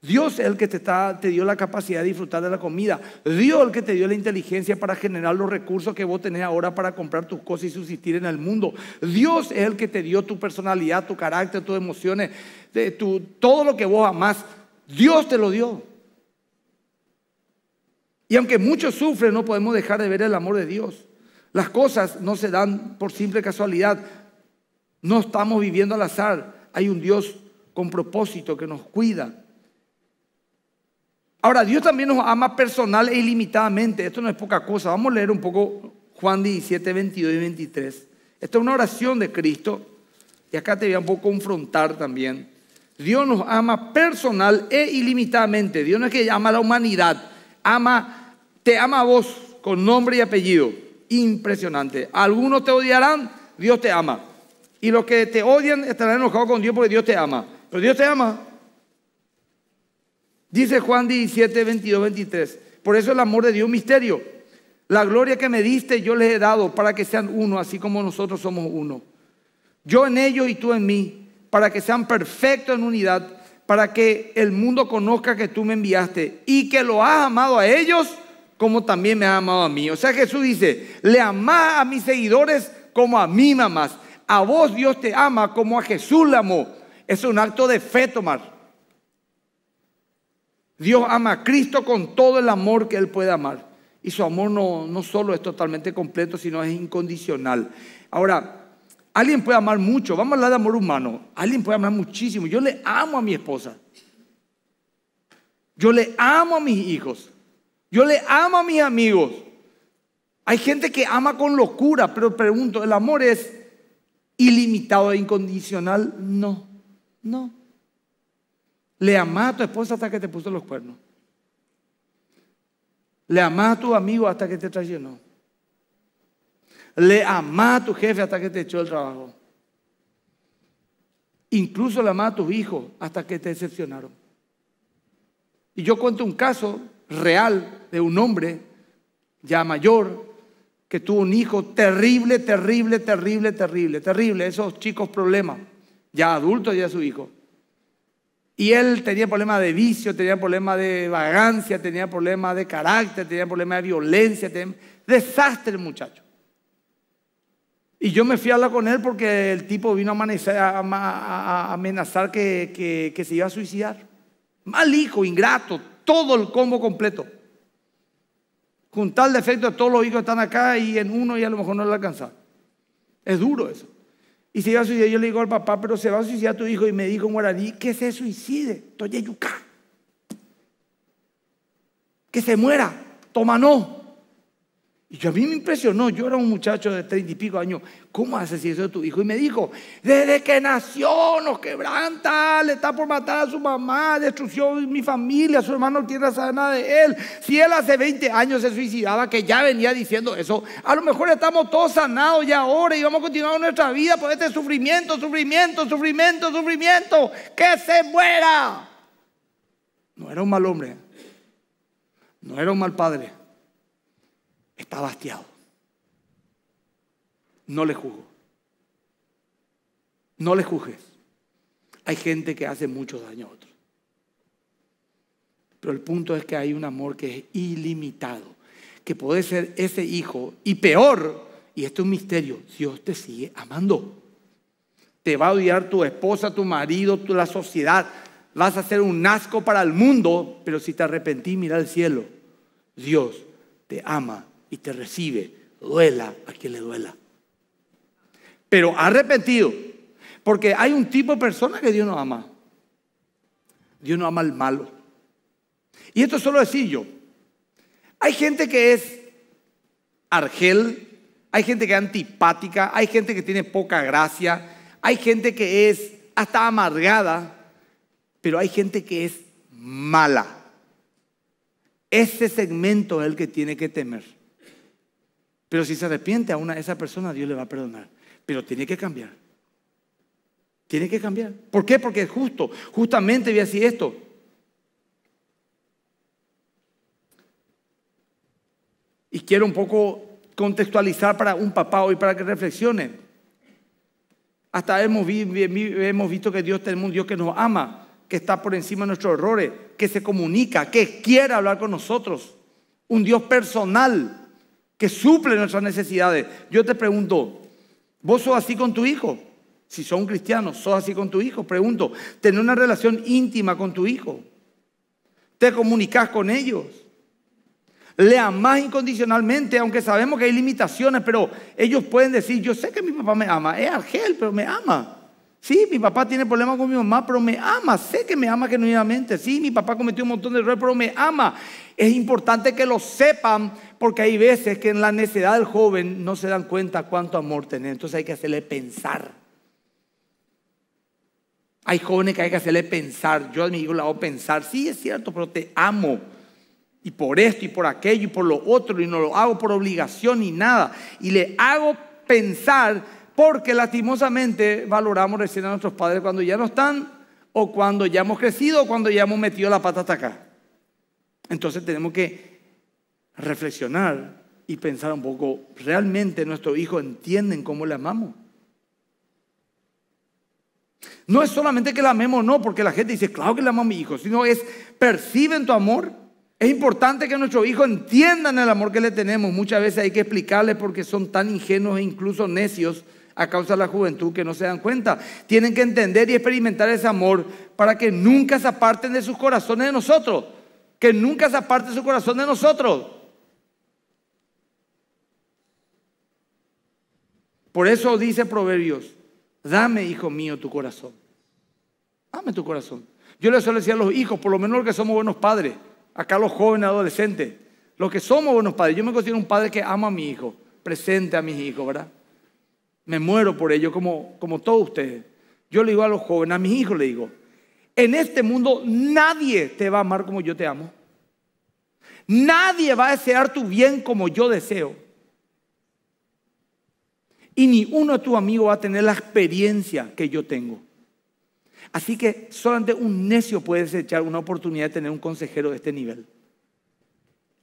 Dios es el que te, está, te dio la capacidad de disfrutar de la comida. Dios es el que te dio la inteligencia para generar los recursos que vos tenés ahora para comprar tus cosas y subsistir en el mundo. Dios es el que te dio tu personalidad, tu carácter, tus emociones, tu, todo lo que vos amás. Dios te lo dio. Y aunque muchos sufren, no podemos dejar de ver el amor de Dios. Las cosas no se dan por simple casualidad. No estamos viviendo al azar. Hay un Dios con propósito que nos cuida, Ahora, Dios también nos ama personal e ilimitadamente. Esto no es poca cosa. Vamos a leer un poco Juan 17, 22 y 23. Esta es una oración de Cristo. Y acá te voy a un poco confrontar también. Dios nos ama personal e ilimitadamente. Dios no es que ama a la humanidad. Ama, te ama a vos con nombre y apellido. Impresionante. Algunos te odiarán, Dios te ama. Y los que te odian estarán enojados con Dios porque Dios te ama. Pero Dios te ama Dice Juan 17, 22, 23. Por eso el amor de Dios es misterio. La gloria que me diste yo les he dado para que sean uno, así como nosotros somos uno. Yo en ellos y tú en mí, para que sean perfectos en unidad, para que el mundo conozca que tú me enviaste y que lo has amado a ellos como también me has amado a mí. O sea, Jesús dice, le amás a mis seguidores como a mí mamás. A vos Dios te ama como a Jesús le amó. Es un acto de fe tomar. Dios ama a Cristo con todo el amor que Él puede amar. Y su amor no, solo es totalmente completo, sino es incondicional. Ahora, alguien puede amar mucho. Vamos a hablar de amor humano. Alguien puede amar muchísimo. Yo le amo a mi esposa. Yo le amo a mis hijos. Yo le amo a mis amigos. Hay gente que ama con locura, pero pregunto, ¿el amor es ilimitado e incondicional? No, no. Le amás a tu esposa hasta que te puso los cuernos. Le amás a tu amigo hasta que te traicionó. Le amás a tu jefe hasta que te echó el trabajo. Incluso le amás a tus hijos hasta que te decepcionaron. Y yo cuento un caso real de un hombre ya mayor que tuvo un hijo terrible, terrible, terrible, terrible, terrible. Esos chicos problemas. Ya adulto ya su hijo. Y él tenía problemas de vicio, tenía problemas de vagancia, tenía problemas de carácter, tenía problemas de violencia, desastre muchacho. Y yo me fui a hablar con él porque el tipo vino a, amenazar que, se iba a suicidar. Mal hijo, ingrato, todo el combo completo. Con tal defecto, todos los hijos están acá y en uno y a lo mejor no le alcanza. Es duro eso. Y se iba a suicidar. Yo le digo al papá, pero se va a suicidar tu hijo. Y me dijo en guaraní, que se suicide. Toyeyuca. Que se muera. Toma no. Y yo a mí me impresionó, yo era un muchacho de treinta y pico años, ¿cómo haces eso de tu hijo? Y me dijo, desde que nació nos quebranta, le está por matar a su mamá, Destruyó mi familia, su hermano no tiene nada de él. Si él hace 20 años se suicidaba, que ya venía diciendo eso, a lo mejor estamos todos sanados ya ahora y vamos a continuar nuestra vida por este sufrimiento, sufrimiento, sufrimiento, sufrimiento, que se muera. No era un mal hombre, no era un mal padre Está bastiado. No le juzgo. No le juzgues. Hay gente que hace mucho daño a otros. Pero el punto es que hay un amor que es ilimitado, que puede ser ese hijo y peor, y esto es un misterio, Dios te sigue amando. Te va a odiar tu esposa, tu marido, tu, la sociedad. Vas a ser un asco para el mundo, pero si te arrepentí, mira al cielo. Dios te ama y te recibe, duela a quien le duela. Pero arrepentido, porque hay un tipo de persona que Dios no ama. Dios no ama al malo. Y esto solo decir yo. Hay gente que es argel, hay gente que es antipática, hay gente que tiene poca gracia, hay gente que es hasta amargada, pero hay gente que es mala. Ese segmento es el que tiene que temer. Pero si se arrepiente a una esa persona, Dios le va a perdonar. Pero tiene que cambiar. Tiene que cambiar. ¿Por qué? Porque es justo. Justamente voy a decir esto. Y quiero un poco contextualizar para un papá hoy para que reflexione. Hasta hemos, hemos visto que Dios tenemos un Dios que nos ama, que está por encima de nuestros errores, que se comunica, que quiere hablar con nosotros. Un Dios personal que suple nuestras necesidades. Yo te pregunto, ¿vos sos así con tu hijo? Si son cristianos, ¿sos así con tu hijo? Pregunto, ¿tenés una relación íntima con tu hijo? ¿Te comunicas con ellos? le amás incondicionalmente, aunque sabemos que hay limitaciones, pero ellos pueden decir, yo sé que mi papá me ama, es Argel, pero me ama. Sí, mi papá tiene problemas con mi mamá, pero me ama, sé que me ama genuinamente. Sí, mi papá cometió un montón de errores, pero me ama. Es importante que lo sepan porque hay veces que en la necedad del joven no se dan cuenta cuánto amor tener, entonces hay que hacerle pensar. Hay jóvenes que hay que hacerle pensar, yo a mi hijo le hago pensar, sí es cierto, pero te amo, y por esto y por aquello y por lo otro, y no lo hago por obligación ni nada, y le hago pensar porque lastimosamente valoramos recién a nuestros padres cuando ya no están, o cuando ya hemos crecido, o cuando ya hemos metido la pata hasta acá. Entonces tenemos que reflexionar y pensar un poco, ¿realmente nuestros hijos entienden cómo le amamos? No es solamente que la amemos, no, porque la gente dice, claro que le amo a mi hijo, sino es, perciben tu amor. Es importante que nuestros hijos entiendan el amor que le tenemos. Muchas veces hay que explicarles porque son tan ingenuos e incluso necios a causa de la juventud que no se dan cuenta. Tienen que entender y experimentar ese amor para que nunca se aparten de sus corazones de nosotros. Que nunca se aparten su corazón de nosotros. Por eso dice Proverbios, dame, hijo mío, tu corazón. Dame tu corazón. Yo le suelo decir a los hijos, por lo menos los que somos buenos padres, acá los jóvenes, adolescentes, los que somos buenos padres. Yo me considero un padre que ama a mi hijo, presente a mis hijos, ¿verdad? Me muero por ello, como, como todos ustedes. Yo le digo a los jóvenes, a mis hijos le digo, en este mundo nadie te va a amar como yo te amo. Nadie va a desear tu bien como yo deseo. Y ni uno de tus amigos va a tener la experiencia que yo tengo. Así que solamente un necio puede desechar una oportunidad de tener un consejero de este nivel.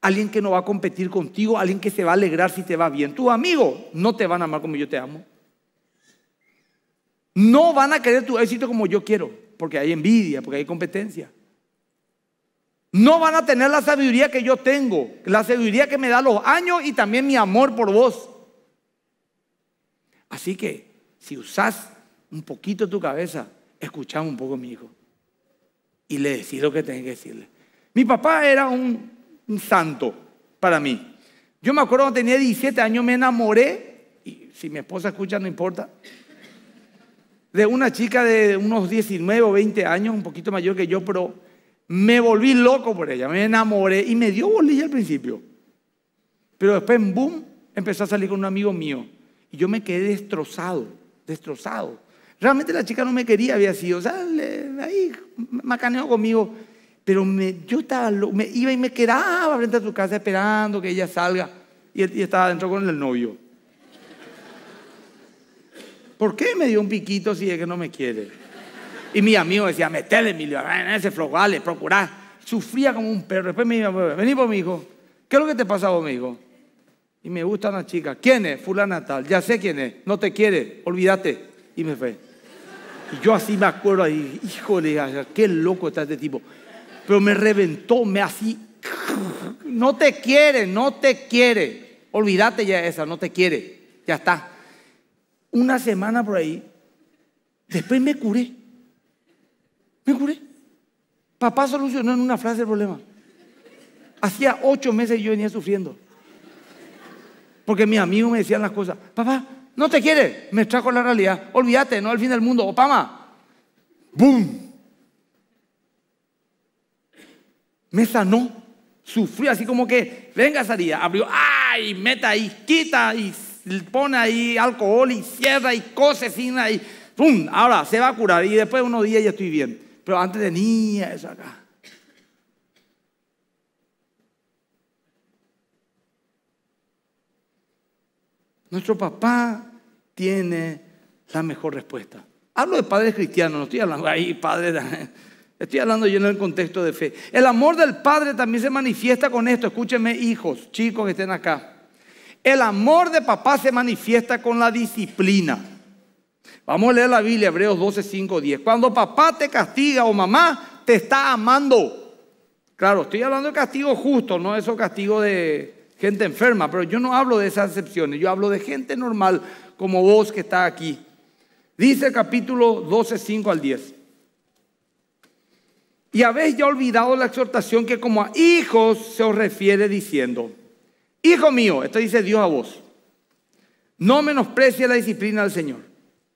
Alguien que no va a competir contigo, alguien que se va a alegrar si te va bien. Tus amigos no te van a amar como yo te amo. No van a querer tu éxito como yo quiero, porque hay envidia, porque hay competencia. No van a tener la sabiduría que yo tengo, la sabiduría que me da los años y también mi amor por vos. Así que si usás un poquito tu cabeza, escuchá un poco a mi hijo. Y le decís lo que tenés que decirle. Mi papá era un, un santo para mí. Yo me acuerdo cuando tenía 17 años me enamoré, y si mi esposa escucha no importa, de una chica de unos 19 o 20 años, un poquito mayor que yo, pero me volví loco por ella, me enamoré y me dio bolilla al principio. Pero después, boom, empezó a salir con un amigo mío y yo me quedé destrozado, destrozado. Realmente la chica no me quería, había sido, o sea, ahí macaneó conmigo. Pero yo estaba, me iba y me quedaba frente a su casa esperando que ella salga. Y, estaba adentro con el novio. ¿Por qué me dio un piquito si es que no me quiere? Y mi amigo decía, metele, Emilio, a ese flogale, procurá. Sufría como un perro. Después me dijo, vení por hijo. ¿Qué es lo que te pasa conmigo? Y me gusta una chica. ¿Quién es? Fulana tal. Ya sé quién es. No te quiere. Olvídate. Y me fue. Y yo así me acuerdo ahí. Híjole, qué loco está este tipo. Pero me reventó, me así. No te quiere, no te quiere. Olvídate ya esa, no te quiere. Ya está. Una semana por ahí. Después me curé. Me curé. Papá solucionó en una frase el problema. Hacía ocho meses yo venía sufriendo porque mis amigos me decían las cosas. Papá, no te quiere. Me trajo la realidad. Olvídate, no al fin del mundo. Opama. boom. Me sanó. Sufrió así como que, venga salía, abrió, ¡ay! Meta y quita y pone ahí alcohol y cierra y cosecina y ¡bum! Ahora se va a curar y después de unos días ya estoy bien. Pero antes tenía eso acá. Nuestro papá tiene la mejor respuesta. Hablo de padres cristianos, no estoy hablando ahí, padres. Estoy hablando yo en el contexto de fe. El amor del Padre también se manifiesta con esto. Escúchenme, hijos, chicos que estén acá. El amor de papá se manifiesta con la disciplina. Vamos a leer la Biblia, Hebreos 12, 5, 10. Cuando papá te castiga o mamá te está amando. Claro, estoy hablando de castigo justo, no esos castigos de, gente enferma, pero yo no hablo de esas excepciones, yo hablo de gente normal como vos que está aquí. Dice el capítulo 12, 5 al 10. Y habéis ya olvidado la exhortación que como a hijos se os refiere diciendo, hijo mío, esto dice Dios a vos, no menosprecies la disciplina del Señor,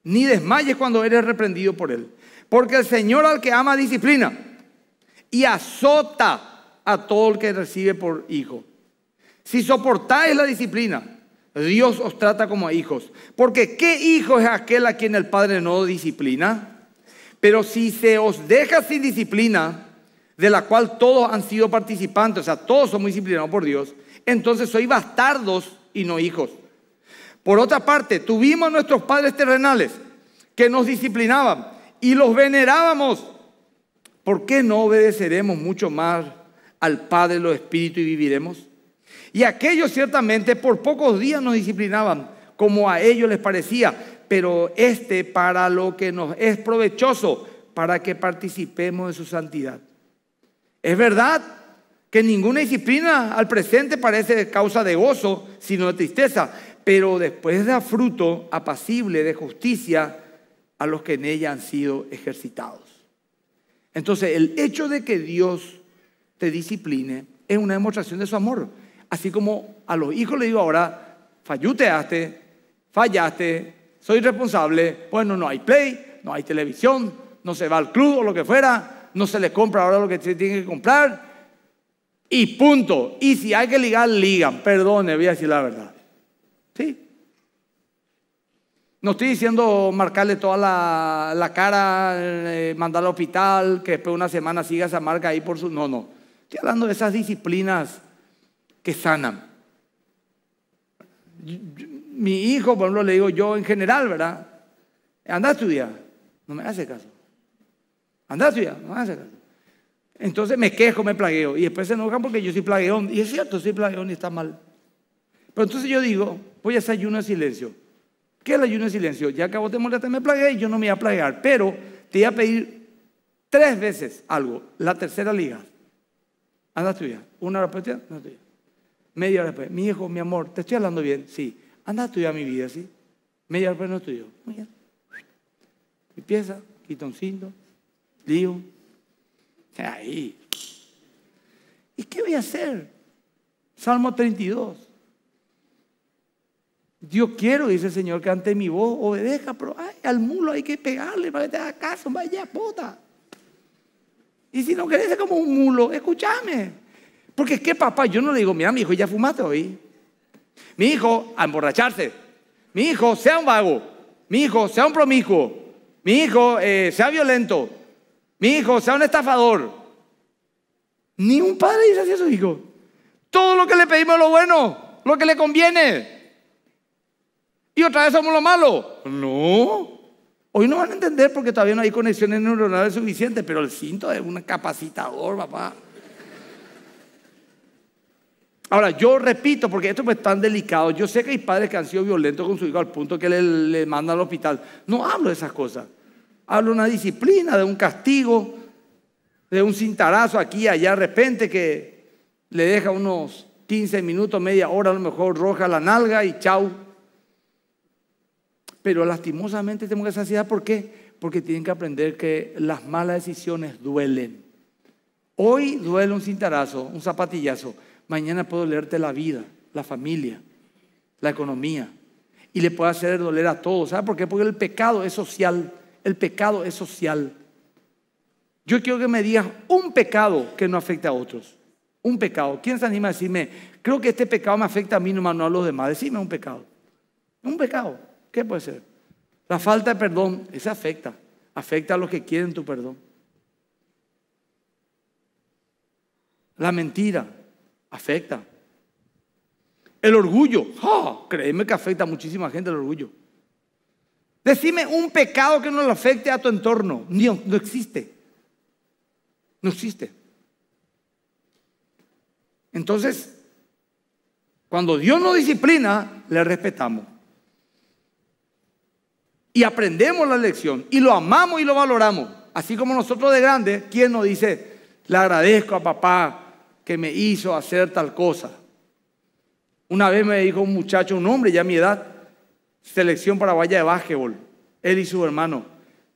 ni desmayes cuando eres reprendido por Él, porque el Señor al que ama disciplina y azota a todo el que recibe por hijo. Si soportáis la disciplina, Dios os trata como a hijos. Porque ¿qué hijo es aquel a quien el Padre no disciplina? Pero si se os deja sin disciplina, de la cual todos han sido participantes, o sea, todos somos disciplinados por Dios, entonces sois bastardos y no hijos. Por otra parte, tuvimos a nuestros padres terrenales que nos disciplinaban y los venerábamos. ¿Por qué no obedeceremos mucho más al Padre los Espíritu y viviremos? Y aquellos ciertamente por pocos días nos disciplinaban, como a ellos les parecía, pero este para lo que nos es provechoso, para que participemos de su santidad. Es verdad que ninguna disciplina al presente parece causa de gozo, sino de tristeza, pero después da fruto apacible de justicia a los que en ella han sido ejercitados. Entonces, el hecho de que Dios te discipline es una demostración de su amor así como a los hijos les digo ahora, falluteaste, fallaste, soy responsable, bueno, no hay play, no hay televisión, no se va al club o lo que fuera, no se les compra ahora lo que se tiene que comprar, y punto. Y si hay que ligar, ligan, perdone, voy a decir la verdad. ¿Sí? No estoy diciendo marcarle toda la, la cara, eh, mandar al hospital, que después de una semana siga esa marca ahí por su... No, no. Estoy hablando de esas disciplinas que sanan. Mi hijo, por ejemplo, le digo yo en general, ¿verdad? Anda a estudiar. No me hace caso. Anda a estudiar, no me hace caso. Entonces me quejo, me plagueo. Y después se enojan porque yo soy plagueón. Y es cierto, soy plagueón y está mal. Pero entonces yo digo, voy a hacer ayuno en silencio. ¿Qué es el ayuno en silencio? Ya que de te me plagué y yo no me voy a plaguear. Pero te voy a pedir tres veces algo. La tercera liga. Anda a estudiar. Una respuesta, no Media hora después, mi hijo, mi amor, ¿te estoy hablando bien? Sí. Anda a estudiar mi vida, ¿sí? Media hora después no estudio. Muy bien. Empieza, quita un cinto, lío. Ahí. ¿Y qué voy a hacer? Salmo 32. Dios quiero, dice el Señor, que ante mi voz obedezca, pero al mulo hay que pegarle para que te haga caso, vaya puta. Y si no querés como un mulo, escúchame. Porque es que papá, yo no le digo, mira, mi hijo ya fumaste hoy. Mi hijo a emborracharse. Mi hijo sea un vago. Mi hijo sea un promiscuo. Mi hijo eh, sea violento. Mi hijo sea un estafador. Ni un padre dice así a su hijo. Todo lo que le pedimos es lo bueno, lo que le conviene. Y otra vez somos lo malo. No. Hoy no van a entender porque todavía no hay conexiones neuronales suficientes, pero el cinto es un capacitador, papá. Ahora, yo repito, porque esto es tan delicado, yo sé que hay padres que han sido violentos con su hijo al punto que le, mandan al hospital. No hablo de esas cosas. Hablo de una disciplina, de un castigo, de un cintarazo aquí y allá de repente que le deja unos 15 minutos, media hora a lo mejor roja la nalga y chau. Pero lastimosamente tenemos esa ansiedad, ¿por qué? Porque tienen que aprender que las malas decisiones duelen. Hoy duele un cintarazo, un zapatillazo. Mañana puedo leerte la vida, la familia, la economía. Y le puedo hacer doler a todos. ¿Sabe por qué? Porque el pecado es social. El pecado es social. Yo quiero que me digas un pecado que no afecte a otros. Un pecado. ¿Quién se anima a decirme, creo que este pecado me afecta a mí, nomás no a los demás? Decime un pecado. Un pecado. ¿Qué puede ser? La falta de perdón, Ese afecta. Afecta a los que quieren tu perdón. La mentira, Afecta. El orgullo. Ah, créeme que afecta a muchísima gente el orgullo. Decime un pecado que no le afecte a tu entorno. No, existe. No existe. Entonces, cuando Dios nos disciplina, le respetamos. Y aprendemos la lección. Y lo amamos y lo valoramos. Así como nosotros de grandes, quien nos dice, le agradezco a papá que me hizo hacer tal cosa. Una vez me dijo un muchacho, un hombre ya a mi edad, selección paraguaya de básquetbol, él y su hermano.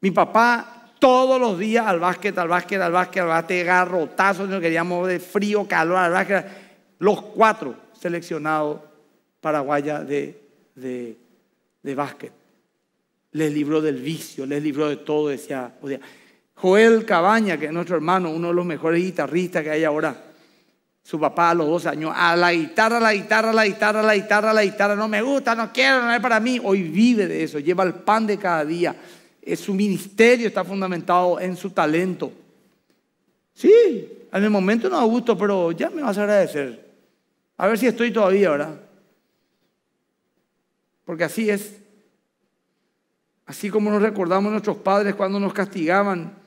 Mi papá todos los días al básquet, al básquet, al básquet, al básquet, garrotazo, nos queríamos de frío, calor, al básquet. Los cuatro seleccionados paraguaya de, de, básquet. Les libró del vicio, les libró de todo, decía. O sea, Joel Cabaña, que es nuestro hermano, uno de los mejores guitarristas que hay ahora su papá a los 12 años, a la guitarra, a la guitarra, a la guitarra, a la guitarra, a la guitarra, no me gusta, no quiero, no es para mí. Hoy vive de eso, lleva el pan de cada día. Es su ministerio está fundamentado en su talento. Sí, en el momento no da gusto, pero ya me vas a agradecer. A ver si estoy todavía, ¿verdad? Porque así es. Así como nos recordamos nuestros padres cuando nos castigaban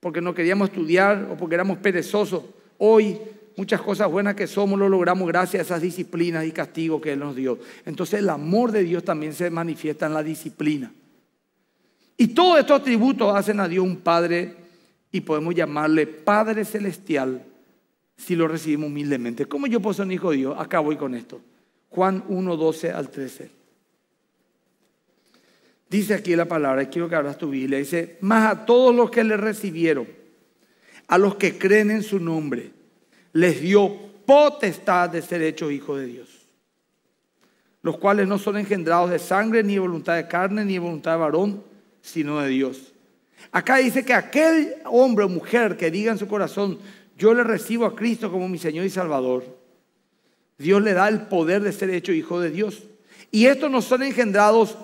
porque no queríamos estudiar o porque éramos perezosos, hoy muchas cosas buenas que somos lo logramos gracias a esas disciplinas y castigos que Él nos dio. Entonces el amor de Dios también se manifiesta en la disciplina. Y todos estos atributos hacen a Dios un Padre y podemos llamarle Padre Celestial si lo recibimos humildemente. ¿Cómo yo puedo ser un hijo de Dios? Acá voy con esto. Juan 1, 12 al 13. Dice aquí la palabra, quiero que abras tu Biblia, dice, más a todos los que le recibieron, a los que creen en su nombre les dio potestad de ser hecho hijo de Dios, los cuales no son engendrados de sangre, ni de voluntad de carne, ni de voluntad de varón, sino de Dios. Acá dice que aquel hombre o mujer que diga en su corazón, yo le recibo a Cristo como mi Señor y Salvador, Dios le da el poder de ser hecho hijo de Dios. Y estos no son engendrados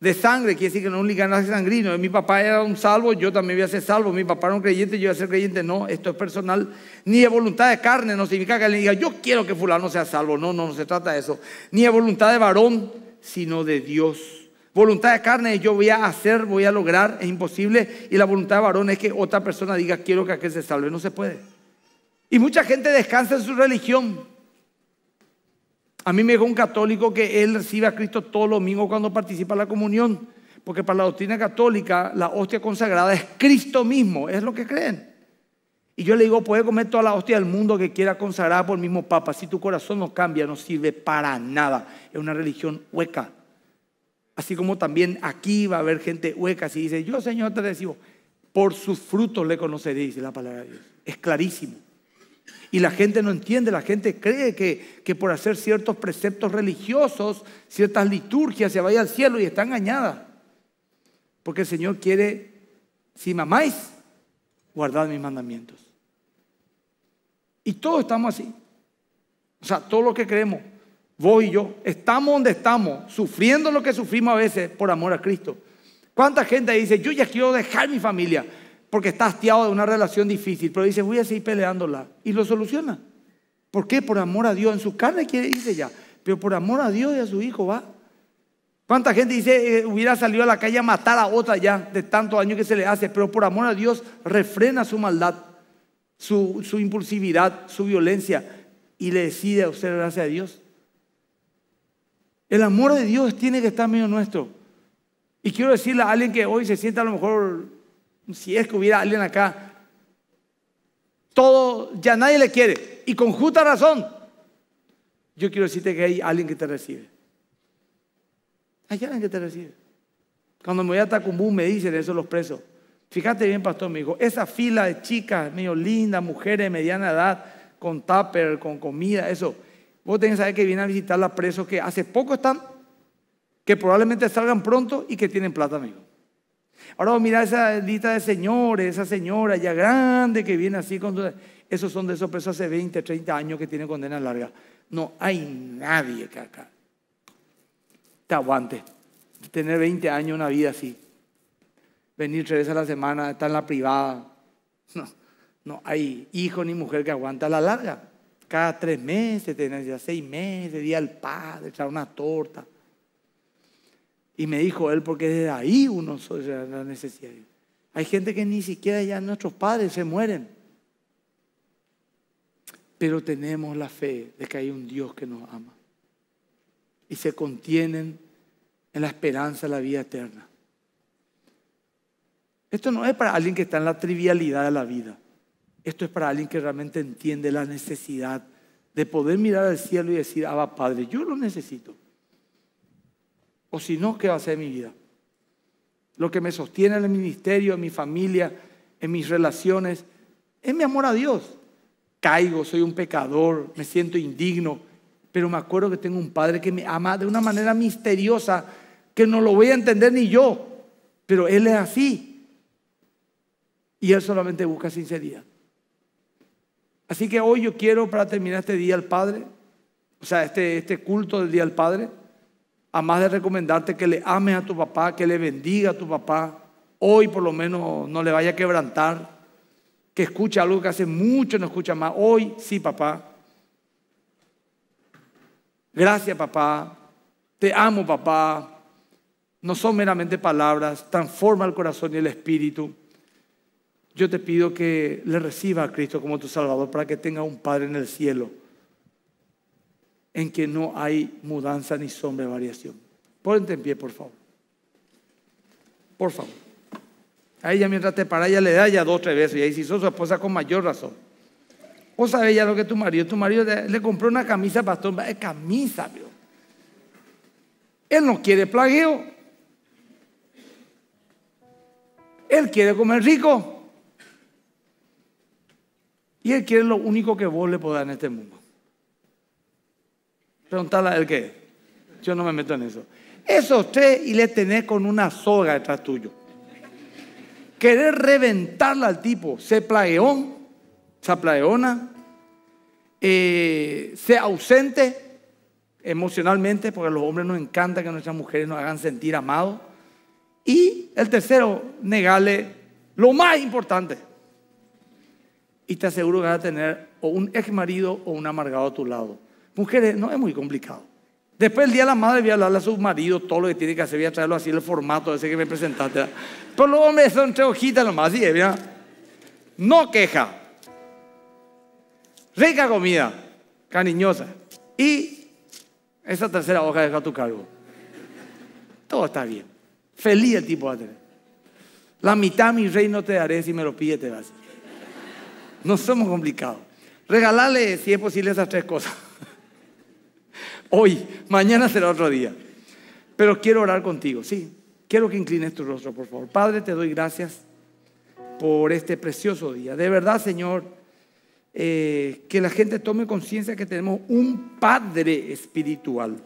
de sangre, quiere decir que no es un linaje sangrino. Mi papá era un salvo, yo también voy a ser salvo. Mi papá era un creyente, yo voy a ser creyente. No, esto es personal. Ni de voluntad de carne, no significa que alguien diga, yo quiero que fulano sea salvo. No, no, no se trata de eso. Ni de voluntad de varón, sino de Dios. Voluntad de carne es yo voy a hacer, voy a lograr, es imposible. Y la voluntad de varón es que otra persona diga, quiero que aquel se salve. No se puede. Y mucha gente descansa en su religión. A mí me dijo un católico que él recibe a Cristo todos los domingos cuando participa en la comunión, porque para la doctrina católica la hostia consagrada es Cristo mismo, es lo que creen. Y yo le digo, puede comer toda la hostia del mundo que quiera consagrar por el mismo Papa. Si tu corazón no cambia, no sirve para nada. Es una religión hueca. Así como también aquí va a haber gente hueca. Si dice, yo Señor te recibo, por sus frutos le conoceréis, dice la palabra de Dios. Es clarísimo. Y la gente no entiende, la gente cree que, por hacer ciertos preceptos religiosos, ciertas liturgias, se vaya al cielo y está engañada. Porque el Señor quiere, si mamáis, guardad mis mandamientos. Y todos estamos así. O sea, todo lo que creemos, vos y yo, estamos donde estamos, sufriendo lo que sufrimos a veces por amor a Cristo. ¿Cuánta gente dice, yo ya quiero dejar mi familia? porque está hastiado de una relación difícil, pero dice, voy a seguir peleándola. Y lo soluciona. ¿Por qué? Por amor a Dios. En su carne quiere irse ya, pero por amor a Dios y a su hijo va. ¿Cuánta gente dice, eh, hubiera salido a la calle a matar a otra ya de tanto daño que se le hace, pero por amor a Dios refrena su maldad, su, impulsividad, su violencia y le decide a usted gracias a Dios? El amor de Dios tiene que estar medio nuestro. Y quiero decirle a alguien que hoy se sienta a lo mejor si es que hubiera alguien acá, todo, ya nadie le quiere, y con justa razón, yo quiero decirte que hay alguien que te recibe. Hay alguien que te recibe. Cuando me voy a Tacumbú me dicen eso los presos. Fíjate bien, pastor, me dijo, esa fila de chicas, mío, lindas, mujeres de mediana edad, con tupper, con comida, eso. Vos tenés que saber que vienen a visitar a presos que hace poco están, que probablemente salgan pronto y que tienen plata, amigo. Ahora mira esa lista de señores, esa señora ya grande que viene así con... Esos son de esos presos hace 20, 30 años que tiene condena larga. No hay nadie que acá te aguante. Tener 20 años una vida así. Venir tres veces a la semana, estar en la privada. No, no hay hijo ni mujer que aguante la larga. Cada tres meses, tener ya seis meses, día al padre, echar una torta. Y me dijo él, porque desde ahí uno soy la necesidad. Hay gente que ni siquiera ya nuestros padres se mueren. Pero tenemos la fe de que hay un Dios que nos ama. Y se contienen en la esperanza de la vida eterna. Esto no es para alguien que está en la trivialidad de la vida. Esto es para alguien que realmente entiende la necesidad de poder mirar al cielo y decir, Abba Padre, yo lo necesito. O si no, ¿qué va a ser mi vida? Lo que me sostiene en el ministerio, en mi familia, en mis relaciones, es mi amor a Dios. Caigo, soy un pecador, me siento indigno, pero me acuerdo que tengo un padre que me ama de una manera misteriosa que no lo voy a entender ni yo, pero él es así. Y él solamente busca sinceridad. Así que hoy yo quiero, para terminar este día al Padre, o sea, este, este culto del Día al Padre, a más de recomendarte que le ames a tu papá, que le bendiga a tu papá, hoy por lo menos no le vaya a quebrantar, que escucha algo que hace mucho no escucha más, hoy sí papá, gracias papá, te amo papá, no son meramente palabras, transforma el corazón y el espíritu. Yo te pido que le reciba a Cristo como tu Salvador para que tenga un Padre en el cielo en que no hay mudanza ni sombra de variación. Ponte en pie, por favor. Por favor. A ella mientras te para, le da ya dos o tres veces. Y ahí si sos su esposa con mayor razón. O sabe ya lo que tu marido, tu marido le, compró una camisa, pastor, es camisa, Dios. Él no quiere plagueo. Él quiere comer rico. Y él quiere lo único que vos le podás en este mundo a él qué. Yo no me meto en eso. Esos tres y le tenés con una soga detrás tuyo. Querer reventarla al tipo. Se plagueón, se plagueona, eh, se ausente emocionalmente, porque a los hombres nos encanta que nuestras mujeres nos hagan sentir amados. Y el tercero, negarle lo más importante. Y te aseguro que vas a tener o un ex marido o un amargado a tu lado. Mujeres, no es muy complicado. Después el día de la madre voy a hablarle a su marido todo lo que tiene que hacer, voy a traerlo así el formato ese que me presentaste. Pero los hombres son tres hojitas nomás, así es, No queja. Rica comida, cariñosa. Y esa tercera hoja deja a tu cargo. Todo está bien. Feliz el tipo va a tener. La mitad de mi reino te daré si me lo pide te vas. No somos complicados. Regalarle, si es posible, esas tres cosas. Hoy, mañana será otro día. Pero quiero orar contigo, sí. Quiero que inclines tu rostro, por favor. Padre, te doy gracias por este precioso día. De verdad, Señor, eh, que la gente tome conciencia que tenemos un Padre espiritual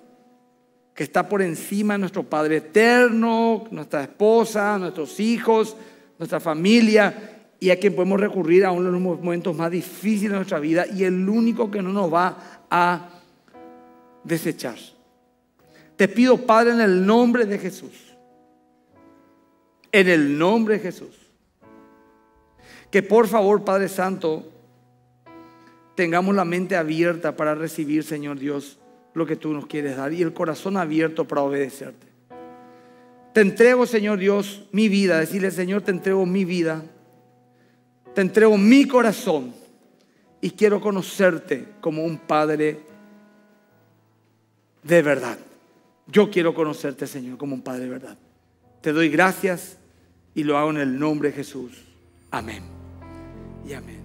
que está por encima de nuestro Padre eterno, nuestra esposa, nuestros hijos, nuestra familia, y a quien podemos recurrir uno de los momentos más difíciles de nuestra vida, y el único que no nos va a desechar. Te pido, Padre, en el nombre de Jesús, en el nombre de Jesús, que por favor, Padre Santo, tengamos la mente abierta para recibir, Señor Dios, lo que tú nos quieres dar y el corazón abierto para obedecerte. Te entrego, Señor Dios, mi vida. Decirle, Señor, te entrego mi vida. Te entrego mi corazón. Y quiero conocerte como un Padre de verdad. Yo quiero conocerte, Señor, como un Padre de verdad. Te doy gracias y lo hago en el nombre de Jesús. Amén. Y amén.